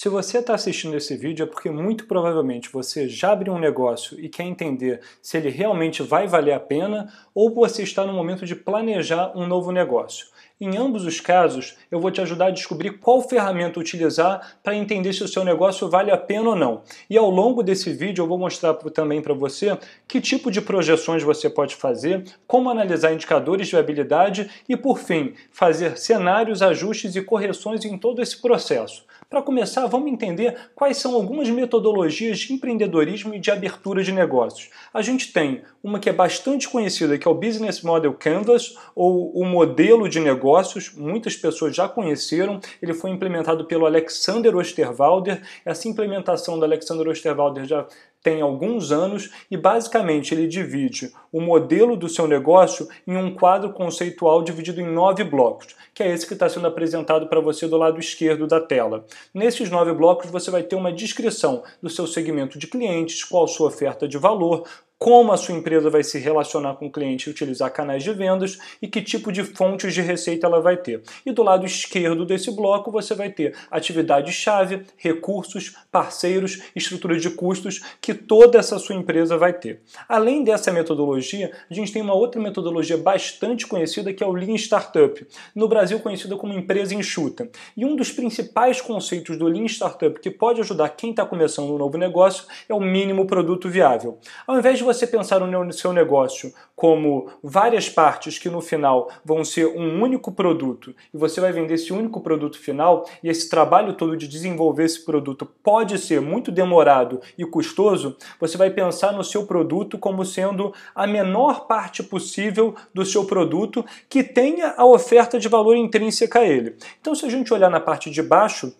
Se você está assistindo esse vídeo é porque muito provavelmente você já abriu um negócio e quer entender se ele realmente vai valer a pena ou você está no momento de planejar um novo negócio. Em ambos os casos, eu vou te ajudar a descobrir qual ferramenta utilizar para entender se o seu negócio vale a pena ou não. E ao longo desse vídeo eu vou mostrar também para você que tipo de projeções você pode fazer, como analisar indicadores de habilidade e, por fim, fazer cenários, ajustes e correções em todo esse processo. Para começar, vamos entender quais são algumas metodologias de empreendedorismo e de abertura de negócios. A gente tem uma que é bastante conhecida, que é o Business Model Canvas, ou o modelo de negócios, muitas pessoas já conheceram, ele foi implementado pelo Alexander Osterwalder. Essa implementação do Alexander Osterwalder já tem alguns anos e basicamente ele divide o modelo do seu negócio em um quadro conceitual dividido em nove blocos, que é esse que está sendo apresentado para você do lado esquerdo da tela. Nesses nove blocos você vai ter uma descrição do seu segmento de clientes, qual sua oferta de valor, como a sua empresa vai se relacionar com o cliente e utilizar canais de vendas e que tipo de fontes de receita ela vai ter. E do lado esquerdo desse bloco você vai ter atividade-chave, recursos, parceiros, estrutura de custos que toda essa sua empresa vai ter. Além dessa metodologia, a gente tem uma outra metodologia bastante conhecida que é o Lean Startup, no Brasil conhecida como empresa enxuta. E um dos principais conceitos do Lean Startup que pode ajudar quem está começando um novo negócio é o mínimo produto viável. Ao invés de você pensar o seu negócio como várias partes que no final vão ser um único produto e você vai vender esse único produto final, e esse trabalho todo de desenvolver esse produto pode ser muito demorado e custoso, você vai pensar no seu produto como sendo a menor parte possível do seu produto que tenha a oferta de valor intrínseca a ele. Então, se a gente olhar na parte de baixo,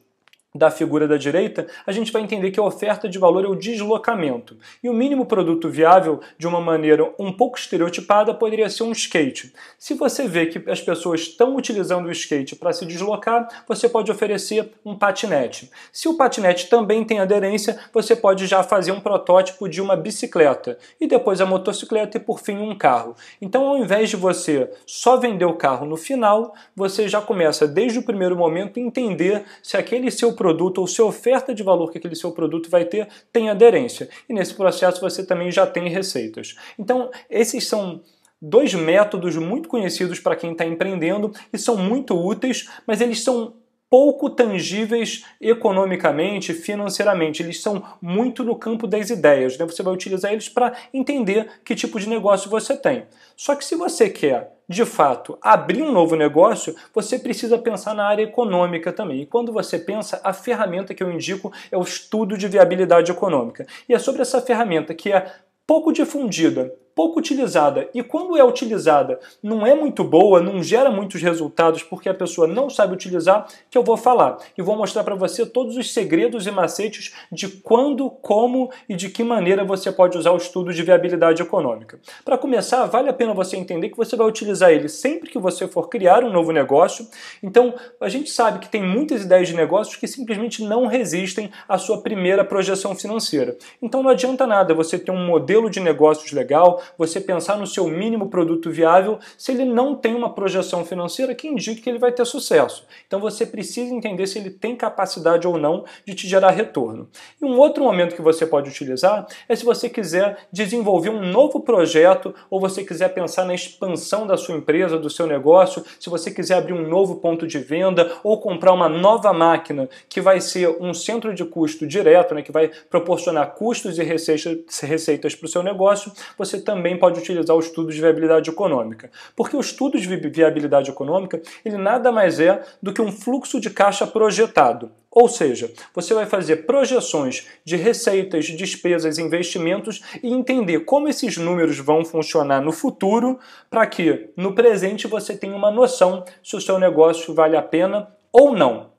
da figura da direita, a gente vai entender que a oferta de valor é o deslocamento. E o mínimo produto viável, de uma maneira um pouco estereotipada, poderia ser um skate. Se você vê que as pessoas estão utilizando o skate para se deslocar, você pode oferecer um patinete. Se o patinete também tem aderência, você pode já fazer um protótipo de uma bicicleta, e depois a motocicleta e por fim um carro. Então, ao invés de você só vender o carro no final, você já começa desde o primeiro momento entender se aquele seu produto produto ou se a oferta de valor que aquele seu produto vai ter tem aderência. E nesse processo você também já tem receitas. Então, esses são dois métodos muito conhecidos para quem está empreendendo e são muito úteis, mas eles são pouco tangíveis economicamente, financeiramente. Eles são muito no campo das ideias. Né? Você vai utilizar eles para entender que tipo de negócio você tem. Só que se você quer de fato, abrir um novo negócio, você precisa pensar na área econômica também. E quando você pensa, a ferramenta que eu indico é o estudo de viabilidade econômica. E é sobre essa ferramenta que é pouco difundida pouco utilizada e quando é utilizada não é muito boa, não gera muitos resultados porque a pessoa não sabe utilizar, que eu vou falar e vou mostrar para você todos os segredos e macetes de quando, como e de que maneira você pode usar o estudo de viabilidade econômica. Para começar, vale a pena você entender que você vai utilizar ele sempre que você for criar um novo negócio. Então, a gente sabe que tem muitas ideias de negócios que simplesmente não resistem à sua primeira projeção financeira. Então, não adianta nada você ter um modelo de negócios legal, você pensar no seu mínimo produto viável se ele não tem uma projeção financeira que indique que ele vai ter sucesso. Então você precisa entender se ele tem capacidade ou não de te gerar retorno. E um outro momento que você pode utilizar é se você quiser desenvolver um novo projeto ou você quiser pensar na expansão da sua empresa, do seu negócio, se você quiser abrir um novo ponto de venda ou comprar uma nova máquina que vai ser um centro de custo direto, né, que vai proporcionar custos e receitas para o seu negócio, você também pode utilizar o estudo de viabilidade econômica. Porque o estudo de viabilidade econômica, ele nada mais é do que um fluxo de caixa projetado. Ou seja, você vai fazer projeções de receitas, despesas, investimentos e entender como esses números vão funcionar no futuro, para que no presente você tenha uma noção se o seu negócio vale a pena ou não.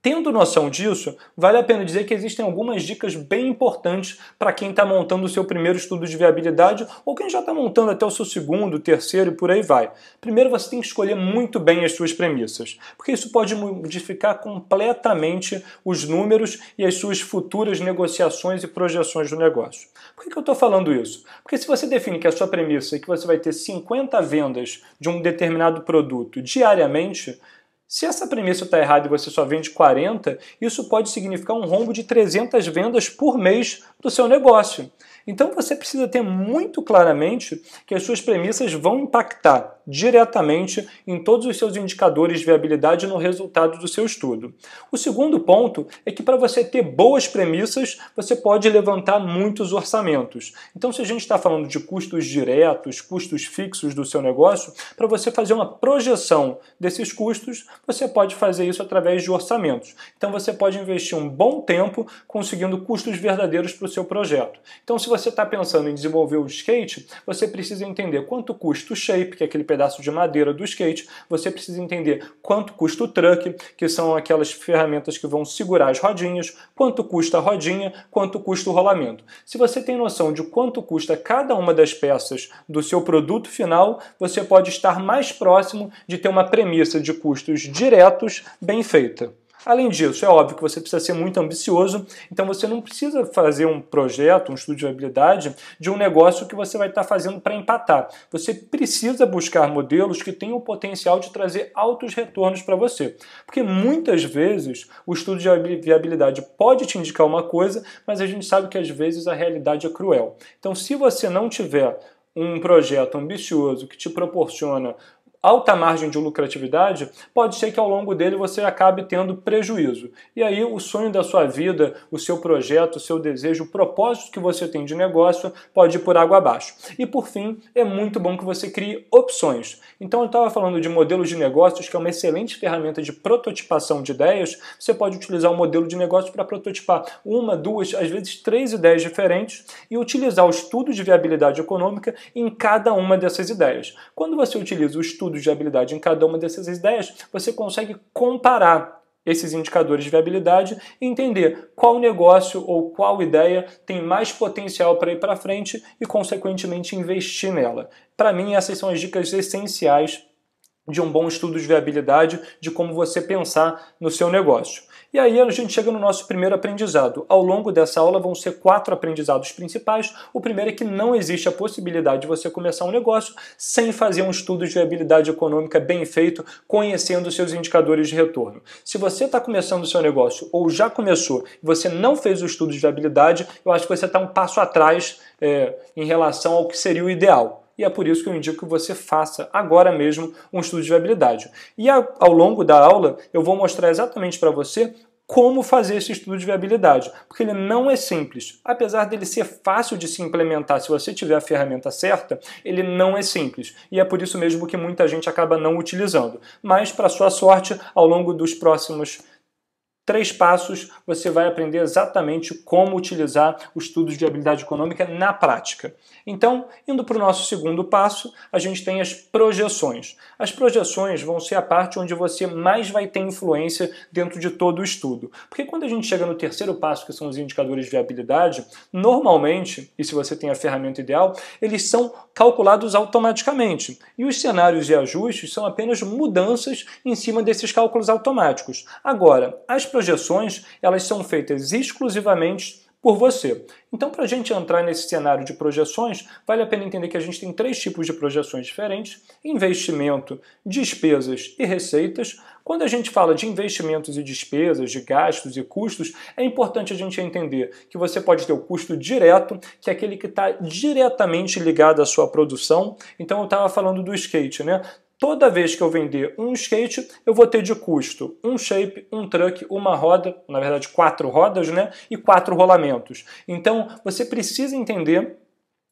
Tendo noção disso, vale a pena dizer que existem algumas dicas bem importantes para quem está montando o seu primeiro estudo de viabilidade ou quem já está montando até o seu segundo, terceiro e por aí vai. Primeiro, você tem que escolher muito bem as suas premissas, porque isso pode modificar completamente os números e as suas futuras negociações e projeções do negócio. Por que, que eu estou falando isso? Porque se você define que a sua premissa é que você vai ter 50 vendas de um determinado produto diariamente, se essa premissa está errada e você só vende 40, isso pode significar um rombo de 300 vendas por mês do seu negócio. Então você precisa ter muito claramente que as suas premissas vão impactar diretamente em todos os seus indicadores de viabilidade no resultado do seu estudo. O segundo ponto é que para você ter boas premissas, você pode levantar muitos orçamentos. Então, se a gente está falando de custos diretos, custos fixos do seu negócio, para você fazer uma projeção desses custos, você pode fazer isso através de orçamentos. Então, você pode investir um bom tempo conseguindo custos verdadeiros para o seu projeto. Então, se você está pensando em desenvolver o skate, você precisa entender quanto custa o shape, que é aquele pedaço pedaço de madeira do skate, você precisa entender quanto custa o truck, que são aquelas ferramentas que vão segurar as rodinhas, quanto custa a rodinha, quanto custa o rolamento. Se você tem noção de quanto custa cada uma das peças do seu produto final, você pode estar mais próximo de ter uma premissa de custos diretos bem feita. Além disso, é óbvio que você precisa ser muito ambicioso, então você não precisa fazer um projeto, um estudo de viabilidade de um negócio que você vai estar fazendo para empatar. Você precisa buscar modelos que tenham o potencial de trazer altos retornos para você. Porque muitas vezes o estudo de viabilidade pode te indicar uma coisa, mas a gente sabe que às vezes a realidade é cruel. Então, se você não tiver um projeto ambicioso que te proporciona alta margem de lucratividade, pode ser que ao longo dele você acabe tendo prejuízo. E aí o sonho da sua vida, o seu projeto, o seu desejo, o propósito que você tem de negócio pode ir por água abaixo. E por fim, é muito bom que você crie opções. Então eu estava falando de modelos de negócios, que é uma excelente ferramenta de prototipação de ideias. Você pode utilizar o um modelo de negócio para prototipar uma, duas, às vezes três ideias diferentes e utilizar o estudo de viabilidade econômica em cada uma dessas ideias. Quando você utiliza o estudo estudos de viabilidade em cada uma dessas ideias, você consegue comparar esses indicadores de viabilidade e entender qual negócio ou qual ideia tem mais potencial para ir para frente e, consequentemente, investir nela. Para mim, essas são as dicas essenciais de um bom estudo de viabilidade, de como você pensar no seu negócio. E aí a gente chega no nosso primeiro aprendizado. Ao longo dessa aula vão ser quatro aprendizados principais. O primeiro é que não existe a possibilidade de você começar um negócio sem fazer um estudo de viabilidade econômica bem feito, conhecendo seus indicadores de retorno. Se você está começando o seu negócio ou já começou e você não fez o estudo de viabilidade, eu acho que você está um passo atrás é, em relação ao que seria o ideal e é por isso que eu indico que você faça agora mesmo um estudo de viabilidade. E ao longo da aula eu vou mostrar exatamente para você como fazer esse estudo de viabilidade, porque ele não é simples. Apesar dele ser fácil de se implementar se você tiver a ferramenta certa, ele não é simples. E é por isso mesmo que muita gente acaba não utilizando. Mas, para sua sorte, ao longo dos próximos três passos, você vai aprender exatamente como utilizar os estudos de habilidade econômica na prática. Então, indo para o nosso segundo passo, a gente tem as projeções. As projeções vão ser a parte onde você mais vai ter influência dentro de todo o estudo. Porque quando a gente chega no terceiro passo, que são os indicadores de viabilidade, normalmente, e se você tem a ferramenta ideal, eles são calculados automaticamente. E os cenários e ajustes são apenas mudanças em cima desses cálculos automáticos. Agora, as projeções elas são feitas exclusivamente por você. Então, para a gente entrar nesse cenário de projeções, vale a pena entender que a gente tem três tipos de projeções diferentes: investimento, despesas e receitas. Quando a gente fala de investimentos e despesas, de gastos e custos, é importante a gente entender que você pode ter o custo direto, que é aquele que está diretamente ligado à sua produção. Então, eu estava falando do skate, né? Toda vez que eu vender um skate, eu vou ter de custo um shape, um truck, uma roda, na verdade quatro rodas, né? E quatro rolamentos. Então você precisa entender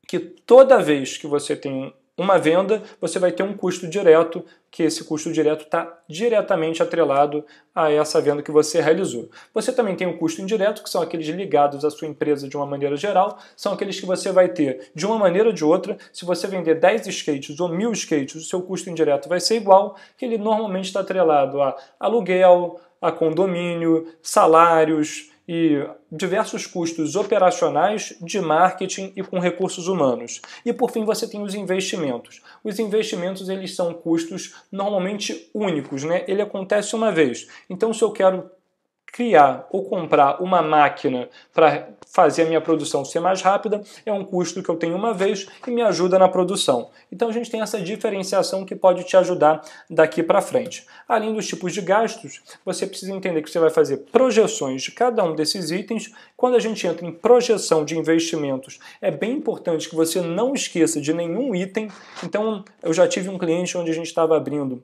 que toda vez que você tem uma venda, você vai ter um custo direto, que esse custo direto está diretamente atrelado a essa venda que você realizou. Você também tem o um custo indireto, que são aqueles ligados à sua empresa de uma maneira geral, são aqueles que você vai ter de uma maneira ou de outra. Se você vender 10 skates ou 1000 skates, o seu custo indireto vai ser igual, que ele normalmente está atrelado a aluguel, a condomínio, salários e diversos custos operacionais, de marketing e com recursos humanos. E por fim você tem os investimentos. Os investimentos eles são custos normalmente únicos, né? Ele acontece uma vez. Então se eu quero criar ou comprar uma máquina para fazer a minha produção ser mais rápida é um custo que eu tenho uma vez e me ajuda na produção. Então a gente tem essa diferenciação que pode te ajudar daqui para frente. Além dos tipos de gastos, você precisa entender que você vai fazer projeções de cada um desses itens. Quando a gente entra em projeção de investimentos, é bem importante que você não esqueça de nenhum item. Então eu já tive um cliente onde a gente estava abrindo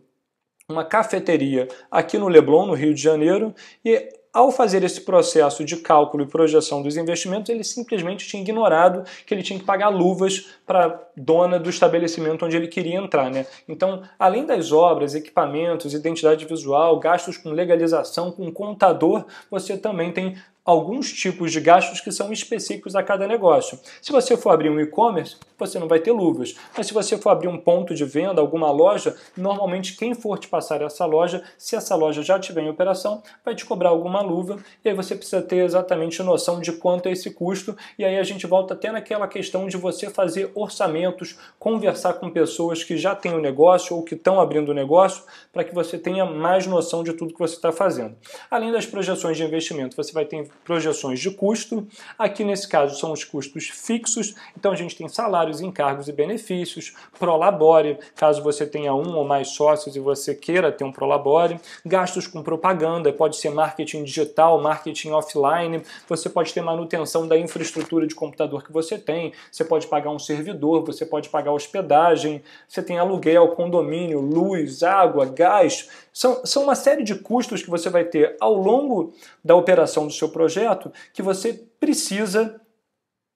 uma cafeteria aqui no Leblon, no Rio de Janeiro, e ao fazer esse processo de cálculo e projeção dos investimentos, ele simplesmente tinha ignorado que ele tinha que pagar luvas para a dona do estabelecimento onde ele queria entrar. Né? Então, além das obras, equipamentos, identidade visual, gastos com legalização, com contador, você também tem alguns tipos de gastos que são específicos a cada negócio. Se você for abrir um e-commerce, você não vai ter luvas. Mas se você for abrir um ponto de venda, alguma loja, normalmente quem for te passar essa loja, se essa loja já estiver em operação, vai te cobrar alguma luva e aí você precisa ter exatamente noção de quanto é esse custo e aí a gente volta até naquela questão de você fazer orçamentos, conversar com pessoas que já têm o um negócio ou que estão abrindo o um negócio para que você tenha mais noção de tudo que você está fazendo. Além das projeções de investimento, você vai ter projeções de custo. Aqui nesse caso são os custos fixos, então a gente tem salários, encargos e benefícios, prolabore, caso você tenha um ou mais sócios e você queira ter um prolabore, gastos com propaganda, pode ser marketing digital, marketing offline, você pode ter manutenção da infraestrutura de computador que você tem, você pode pagar um servidor, você pode pagar hospedagem, você tem aluguel, condomínio, luz, água, gás, são, são uma série de custos que você vai ter ao longo da operação do seu projeto que você precisa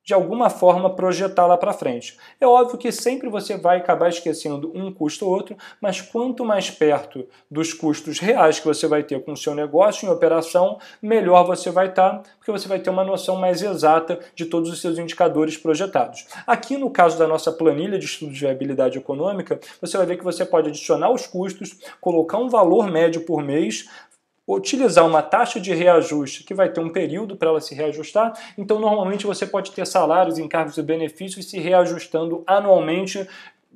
de alguma forma projetar lá para frente. É óbvio que sempre você vai acabar esquecendo um custo ou outro, mas quanto mais perto dos custos reais que você vai ter com o seu negócio em operação, melhor você vai estar, tá, porque você vai ter uma noção mais exata de todos os seus indicadores projetados. Aqui no caso da nossa planilha de estudo de viabilidade econômica, você vai ver que você pode adicionar os custos, colocar um valor médio por mês, utilizar uma taxa de reajuste que vai ter um período para ela se reajustar. Então, normalmente você pode ter salários, encargos e benefícios se reajustando anualmente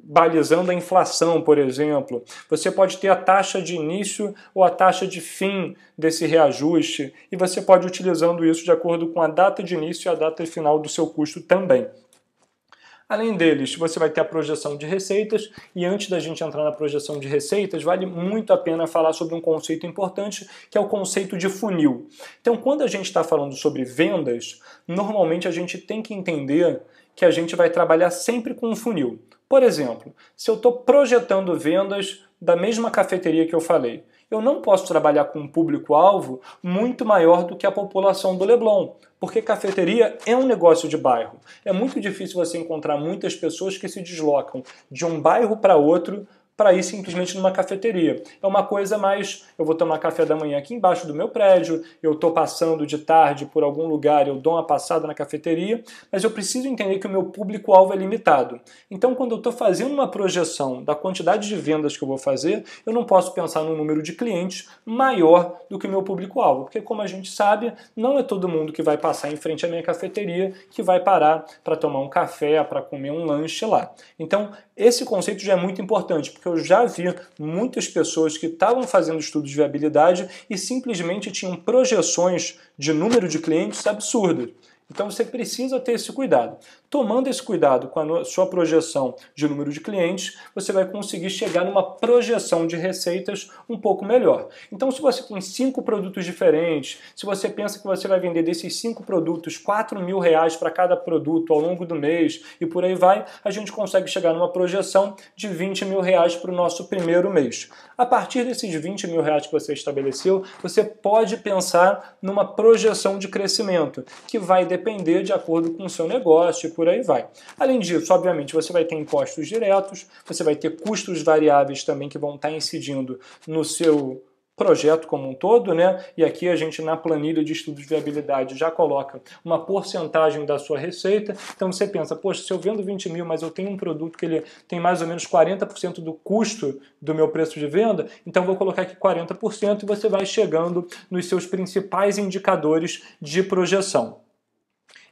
balizando a inflação, por exemplo. Você pode ter a taxa de início ou a taxa de fim desse reajuste e você pode utilizando isso de acordo com a data de início e a data final do seu custo também. Além deles, você vai ter a projeção de receitas, e antes da gente entrar na projeção de receitas, vale muito a pena falar sobre um conceito importante, que é o conceito de funil. Então, quando a gente está falando sobre vendas, normalmente a gente tem que entender que a gente vai trabalhar sempre com um funil. Por exemplo, se eu estou projetando vendas da mesma cafeteria que eu falei, eu não posso trabalhar com um público-alvo muito maior do que a população do Leblon, porque cafeteria é um negócio de bairro. É muito difícil você encontrar muitas pessoas que se deslocam de um bairro para outro para ir simplesmente numa cafeteria. É uma coisa mais, eu vou tomar café da manhã aqui embaixo do meu prédio, eu estou passando de tarde por algum lugar, eu dou uma passada na cafeteria, mas eu preciso entender que o meu público-alvo é limitado. Então, quando eu estou fazendo uma projeção da quantidade de vendas que eu vou fazer, eu não posso pensar num número de clientes maior do que o meu público-alvo, porque como a gente sabe, não é todo mundo que vai passar em frente à minha cafeteria que vai parar para tomar um café, para comer um lanche lá. Então, esse conceito já é muito importante, porque eu já vi muitas pessoas que estavam fazendo estudos de viabilidade e simplesmente tinham projeções de número de clientes absurdas. Então você precisa ter esse cuidado. Tomando esse cuidado com a sua projeção de número de clientes, você vai conseguir chegar numa projeção de receitas um pouco melhor. Então, se você tem cinco produtos diferentes, se você pensa que você vai vender desses cinco produtos quatro mil reais para cada produto ao longo do mês e por aí vai, a gente consegue chegar numa projeção de 20 mil reais para o nosso primeiro mês. A partir desses 20 mil reais que você estabeleceu, você pode pensar numa projeção de crescimento, que vai depender de acordo com o seu negócio por aí vai. Além disso, obviamente, você vai ter impostos diretos, você vai ter custos variáveis também que vão estar incidindo no seu projeto como um todo, né? E aqui a gente na planilha de estudos de viabilidade já coloca uma porcentagem da sua receita. Então você pensa, poxa, se eu vendo 20 mil, mas eu tenho um produto que ele tem mais ou menos 40% do custo do meu preço de venda, então vou colocar aqui 40% e você vai chegando nos seus principais indicadores de projeção.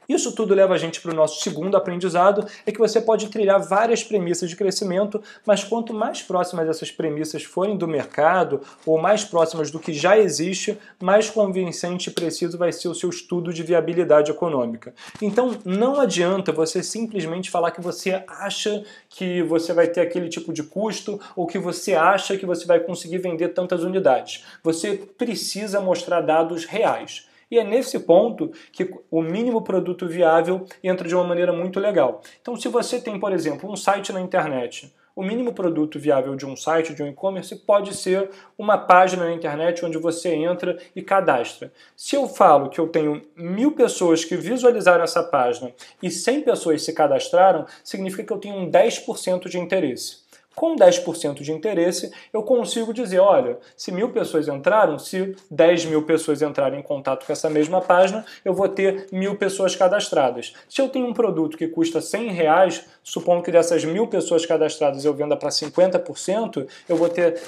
Isso tudo leva a gente para o nosso segundo aprendizado, é que você pode trilhar várias premissas de crescimento, mas quanto mais próximas essas premissas forem do mercado ou mais próximas do que já existe, mais convincente e preciso vai ser o seu estudo de viabilidade econômica. Então, não adianta você simplesmente falar que você acha que você vai ter aquele tipo de custo ou que você acha que você vai conseguir vender tantas unidades. Você precisa mostrar dados reais. E é nesse ponto que o mínimo produto viável entra de uma maneira muito legal. Então, se você tem, por exemplo, um site na internet, o mínimo produto viável de um site, de um e-commerce, pode ser uma página na internet onde você entra e cadastra. Se eu falo que eu tenho mil pessoas que visualizaram essa página e 100 pessoas se cadastraram, significa que eu tenho um 10% de interesse. Com 10% de interesse, eu consigo dizer: olha, se mil pessoas entraram, se 10 mil pessoas entrarem em contato com essa mesma página, eu vou ter mil pessoas cadastradas. Se eu tenho um produto que custa 100 reais, supondo que dessas mil pessoas cadastradas eu venda para 50%, eu vou ter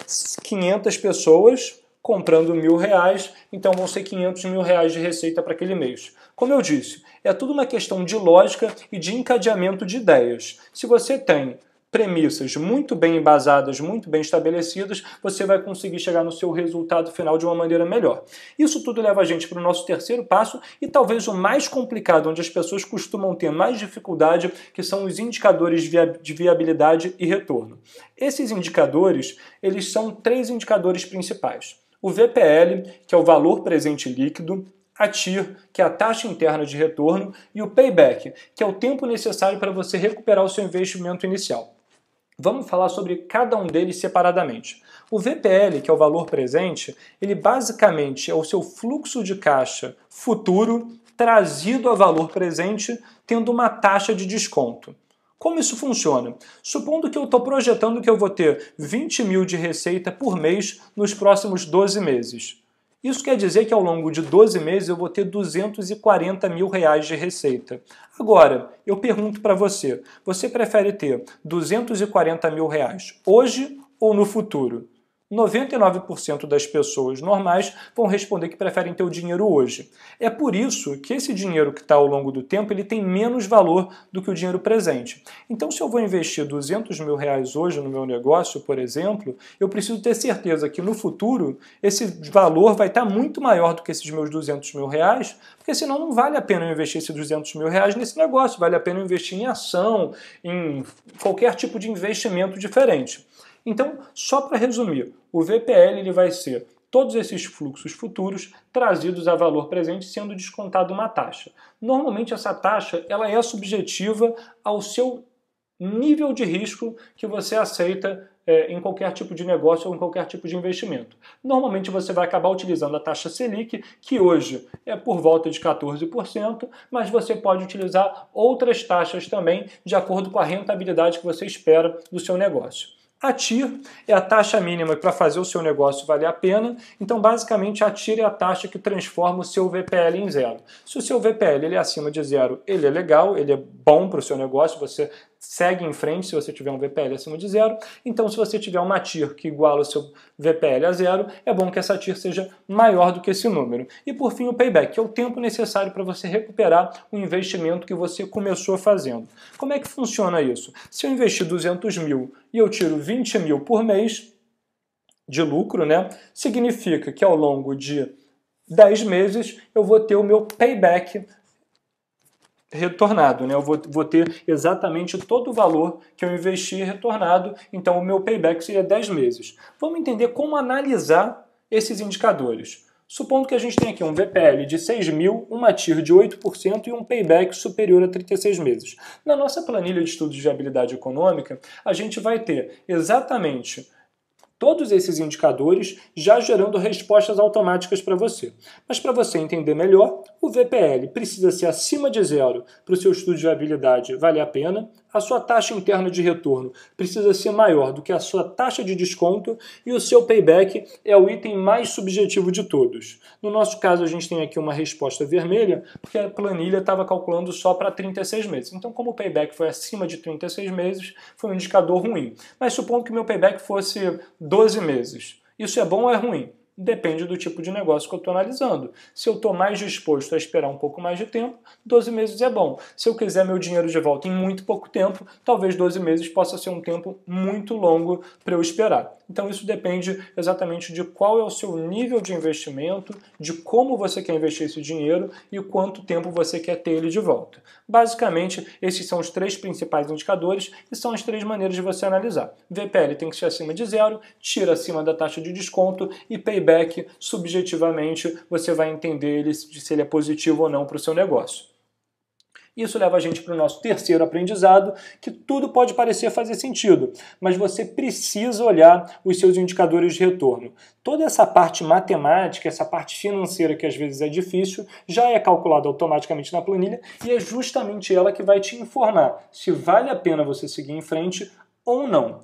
500 pessoas comprando mil reais, então vão ser 500 mil reais de receita para aquele mês. Como eu disse, é tudo uma questão de lógica e de encadeamento de ideias. Se você tem premissas muito bem embasadas, muito bem estabelecidas, você vai conseguir chegar no seu resultado final de uma maneira melhor. Isso tudo leva a gente para o nosso terceiro passo e talvez o mais complicado, onde as pessoas costumam ter mais dificuldade, que são os indicadores de viabilidade e retorno. Esses indicadores, eles são três indicadores principais. O VPL, que é o valor presente líquido, a TIR, que é a taxa interna de retorno, e o payback, que é o tempo necessário para você recuperar o seu investimento inicial. Vamos falar sobre cada um deles separadamente. O VPL, que é o valor presente, ele basicamente é o seu fluxo de caixa futuro trazido a valor presente, tendo uma taxa de desconto. Como isso funciona? Supondo que eu estou projetando que eu vou ter 20 mil de receita por mês nos próximos 12 meses. Isso quer dizer que ao longo de 12 meses eu vou ter 240 mil reais de receita. Agora, eu pergunto para você: você prefere ter 240 mil reais hoje ou no futuro? 99% das pessoas normais vão responder que preferem ter o dinheiro hoje. É por isso que esse dinheiro que está ao longo do tempo ele tem menos valor do que o dinheiro presente. Então, se eu vou investir 200 mil reais hoje no meu negócio, por exemplo, eu preciso ter certeza que no futuro esse valor vai estar tá muito maior do que esses meus 200 mil reais, porque senão não vale a pena eu investir esses 200 mil reais nesse negócio, vale a pena eu investir em ação, em qualquer tipo de investimento diferente. Então, só para resumir, o VPL ele vai ser todos esses fluxos futuros trazidos a valor presente sendo descontado uma taxa. Normalmente essa taxa ela é subjetiva ao seu nível de risco que você aceita é, em qualquer tipo de negócio ou em qualquer tipo de investimento. Normalmente você vai acabar utilizando a taxa Selic, que hoje é por volta de 14%, mas você pode utilizar outras taxas também de acordo com a rentabilidade que você espera do seu negócio. A TIR é a taxa mínima para fazer o seu negócio valer a pena. Então, basicamente, a TIR é a taxa que transforma o seu VPL em zero. Se o seu VPL ele é acima de zero, ele é legal, ele é bom para o seu negócio, você segue em frente se você tiver um VPL acima de zero. Então, se você tiver uma TIR que iguala o seu VPL a zero, é bom que essa TIR seja maior do que esse número. E por fim, o payback, que é o tempo necessário para você recuperar o investimento que você começou fazendo. Como é que funciona isso? Se eu investir 200 mil e eu tiro 20 mil por mês de lucro, né, significa que ao longo de 10 meses eu vou ter o meu payback retornado, né? Eu vou, vou ter exatamente todo o valor que eu investi retornado, então o meu payback seria 10 meses. Vamos entender como analisar esses indicadores. Supondo que a gente tem aqui um VPL de 6 mil, uma TIR de 8% e um payback superior a 36 meses. Na nossa planilha de estudos de habilidade econômica, a gente vai ter exatamente todos esses indicadores já gerando respostas automáticas para você. Mas para você entender melhor, o VPL precisa ser acima de zero para o seu estudo de viabilidade valer a pena, a sua taxa interna de retorno precisa ser maior do que a sua taxa de desconto e o seu payback é o item mais subjetivo de todos. No nosso caso, a gente tem aqui uma resposta vermelha, porque a planilha estava calculando só para 36 meses. Então, como o payback foi acima de 36 meses, foi um indicador ruim. Mas supondo que meu payback fosse 12 meses. Isso é bom ou é ruim? Depende do tipo de negócio que eu estou analisando. Se eu estou mais disposto a esperar um pouco mais de tempo, 12 meses é bom. Se eu quiser meu dinheiro de volta em muito pouco tempo, talvez 12 meses possa ser um tempo muito longo para eu esperar. Então isso depende exatamente de qual é o seu nível de investimento, de como você quer investir esse dinheiro e quanto tempo você quer ter ele de volta. Basicamente, esses são os três principais indicadores e são as três maneiras de você analisar. VPL tem que ser acima de zero, tira acima da taxa de desconto e payback feedback, subjetivamente você vai entender ele, se ele é positivo ou não para o seu negócio. Isso leva a gente para o nosso terceiro aprendizado, que tudo pode parecer fazer sentido, mas você precisa olhar os seus indicadores de retorno. Toda essa parte matemática, essa parte financeira que às vezes é difícil, já é calculada automaticamente na planilha e é justamente ela que vai te informar se vale a pena você seguir em frente ou não.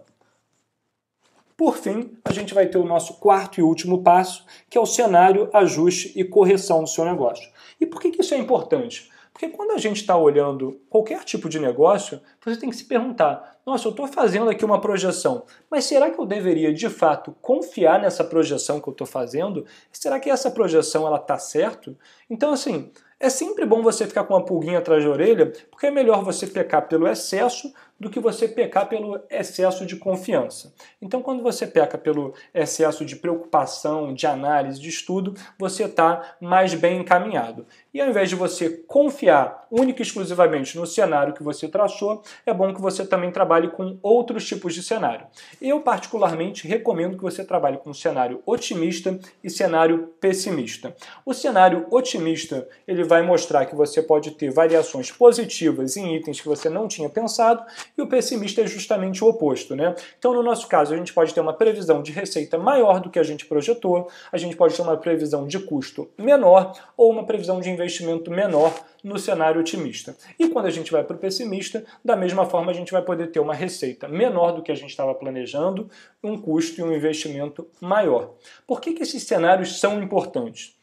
Por fim, a gente vai ter o nosso quarto e último passo, que é o cenário, ajuste e correção do seu negócio. E por que, isso é importante? Porque quando a gente está olhando qualquer tipo de negócio, você tem que se perguntar: nossa, eu estou fazendo aqui uma projeção, mas será que eu deveria de fato confiar nessa projeção que eu estou fazendo? Será que essa projeção ela está certo? Então, assim, é sempre bom você ficar com uma pulguinha atrás da orelha, porque é melhor você pecar pelo excesso do que você pecar pelo excesso de confiança. Então, quando você peca pelo excesso de preocupação, de análise, de estudo, você está mais bem encaminhado. E ao invés de você confiar única e exclusivamente no cenário que você traçou, é bom que você também trabalhe com outros tipos de cenário. Eu, particularmente, recomendo que você trabalhe com cenário otimista e cenário pessimista. O cenário otimista ele vai mostrar que você pode ter variações positivas em itens que você não tinha pensado e o pessimista é justamente o oposto. Né? Então, no nosso caso, a gente pode ter uma previsão de receita maior do que a gente projetou, a gente pode ter uma previsão de custo menor ou uma previsão de investimento menor no cenário otimista. E quando a gente vai para o pessimista, da mesma forma a gente vai poder ter uma receita menor do que a gente estava planejando, um custo e um investimento maior. Por que, que esses cenários são importantes?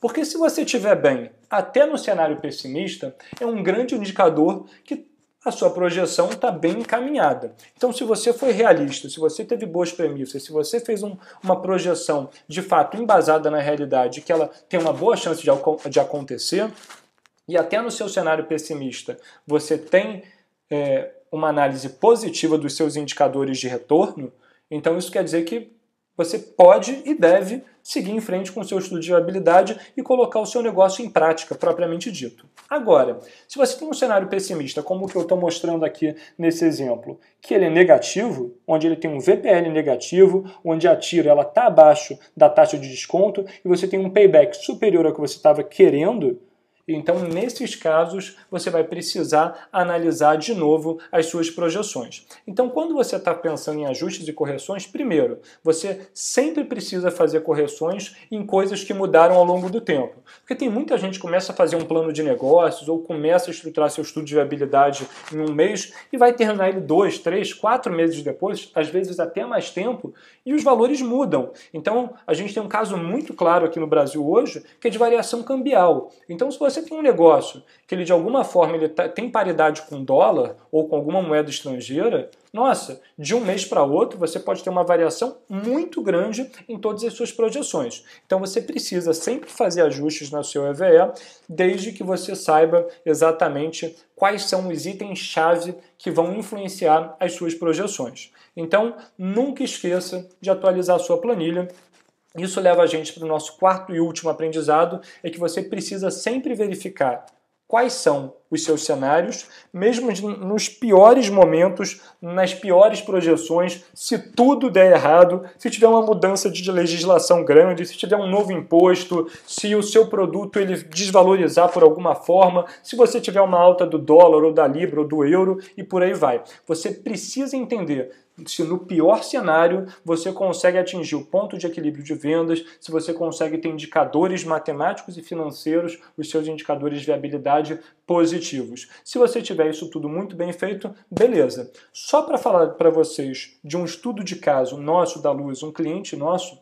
Porque se você estiver bem até no cenário pessimista, é um grande indicador que a sua projeção está bem encaminhada. Então, se você foi realista, se você teve boas premissas, se você fez um, uma projeção de fato embasada na realidade, que ela tem uma boa chance de, de acontecer, e até no seu cenário pessimista você tem é, uma análise positiva dos seus indicadores de retorno, então isso quer dizer que você pode e deve seguir em frente com o seu estudo de viabilidade e colocar o seu negócio em prática, propriamente dito. Agora, se você tem um cenário pessimista, como o que eu estou mostrando aqui nesse exemplo, que ele é negativo, onde ele tem um VPL negativo, onde a tiro está abaixo da taxa de desconto e você tem um payback superior ao que você estava querendo, então, nesses casos, você vai precisar analisar de novo as suas projeções. Então, quando você está pensando em ajustes e correções, primeiro, você sempre precisa fazer correções em coisas que mudaram ao longo do tempo. Porque tem muita gente que começa a fazer um plano de negócios ou começa a estruturar seu estudo de viabilidade em um mês e vai terminar ele dois, três, quatro meses depois, às vezes até mais tempo, e os valores mudam. Então, a gente tem um caso muito claro aqui no Brasil hoje, que é de variação cambial. Então, se você você tem um negócio que ele de alguma forma ele tá, tem paridade com dólar ou com alguma moeda estrangeira, nossa, de um mês para outro você pode ter uma variação muito grande em todas as suas projeções. Então você precisa sempre fazer ajustes na sua EVE, desde que você saiba exatamente quais são os itens-chave que vão influenciar as suas projeções. Então, nunca esqueça de atualizar a sua planilha isso leva a gente para o nosso quarto e último aprendizado, é que você precisa sempre verificar quais são os seus cenários, mesmo nos piores momentos, nas piores projeções, se tudo der errado, se tiver uma mudança de legislação grande, se tiver um novo imposto, se o seu produto ele desvalorizar por alguma forma, se você tiver uma alta do dólar ou da libra ou do euro e por aí vai. Você precisa entender se no pior cenário você consegue atingir o ponto de equilíbrio de vendas, se você consegue ter indicadores matemáticos e financeiros, os seus indicadores de viabilidade positivos. Se você tiver isso tudo muito bem feito, beleza. Só para falar para vocês de um estudo de caso nosso da Luz, um cliente nosso,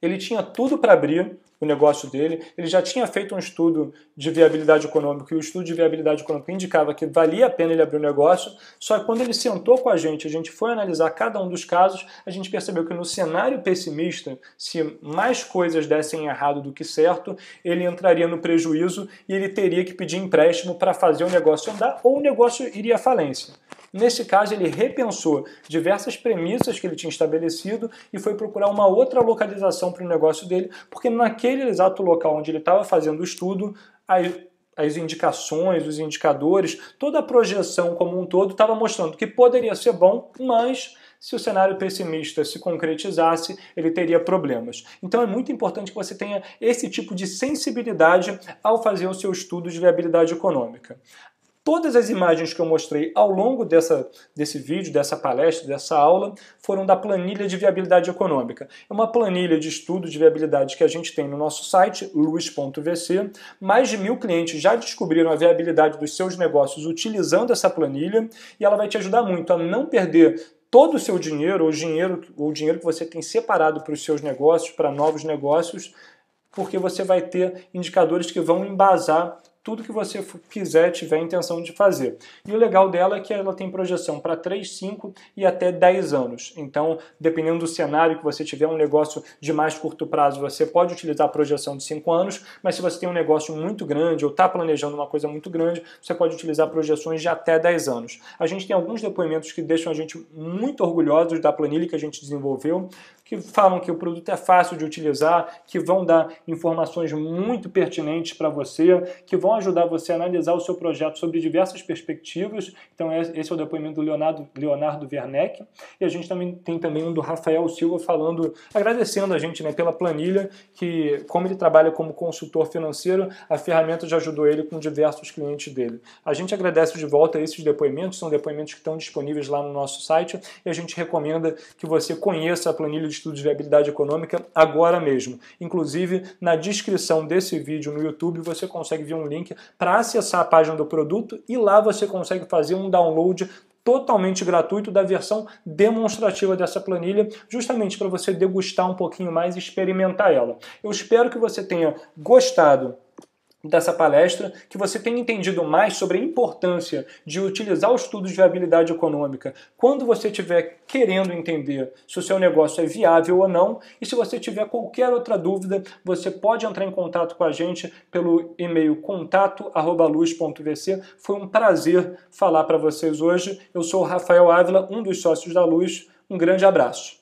ele tinha tudo para abrir, o negócio dele. Ele já tinha feito um estudo de viabilidade econômica e o estudo de viabilidade econômica indicava que valia a pena ele abrir o um negócio. Só que quando ele sentou com a gente, a gente foi analisar cada um dos casos, a gente percebeu que no cenário pessimista, se mais coisas dessem errado do que certo, ele entraria no prejuízo e ele teria que pedir empréstimo para fazer o negócio andar ou o negócio iria à falência. Nesse caso, ele repensou diversas premissas que ele tinha estabelecido e foi procurar uma outra localização para o negócio dele, porque naquele exato local onde ele estava fazendo o estudo, as indicações, os indicadores, toda a projeção como um todo estava mostrando que poderia ser bom, mas se o cenário pessimista se concretizasse, ele teria problemas. Então é muito importante que você tenha esse tipo de sensibilidade ao fazer o seu estudo de viabilidade econômica. Todas as imagens que eu mostrei ao longo dessa, desse vídeo, dessa palestra, dessa aula, foram da planilha de viabilidade econômica. É uma planilha de estudo de viabilidade que a gente tem no nosso site, luz.vc. Mais de mil clientes já descobriram a viabilidade dos seus negócios utilizando essa planilha e ela vai te ajudar muito a não perder todo o seu dinheiro, ou dinheiro, ou dinheiro que você tem separado para os seus negócios, para novos negócios, porque você vai ter indicadores que vão embasar tudo que você quiser, tiver intenção de fazer. E o legal dela é que ela tem projeção para 3, 5 e até 10 anos. Então, dependendo do cenário que você tiver, um negócio de mais curto prazo, você pode utilizar a projeção de 5 anos, mas se você tem um negócio muito grande ou está planejando uma coisa muito grande, você pode utilizar projeções de até 10 anos. A gente tem alguns depoimentos que deixam a gente muito orgulhosos da planilha que a gente desenvolveu que falam que o produto é fácil de utilizar, que vão dar informações muito pertinentes para você, que vão ajudar você a analisar o seu projeto sobre diversas perspectivas. Então, esse é o depoimento do Leonardo, Leonardo Werneck. E a gente também tem também um do Rafael Silva falando, agradecendo a gente né, pela planilha, que como ele trabalha como consultor financeiro, a ferramenta já ajudou ele com diversos clientes dele. A gente agradece de volta esses depoimentos, são depoimentos que estão disponíveis lá no nosso site e a gente recomenda que você conheça a planilha de estudo de viabilidade econômica agora mesmo. Inclusive, na descrição desse vídeo no YouTube, você consegue ver um link para acessar a página do produto e lá você consegue fazer um download totalmente gratuito da versão demonstrativa dessa planilha, justamente para você degustar um pouquinho mais e experimentar ela. Eu espero que você tenha gostado dessa palestra, que você tenha entendido mais sobre a importância de utilizar o estudo de viabilidade econômica quando você estiver querendo entender se o seu negócio é viável ou não. E se você tiver qualquer outra dúvida, você pode entrar em contato com a gente pelo e-mail contato@luz.vc. Foi um prazer falar para vocês hoje. Eu sou o Rafael Ávila, um dos sócios da Luz. Um grande abraço.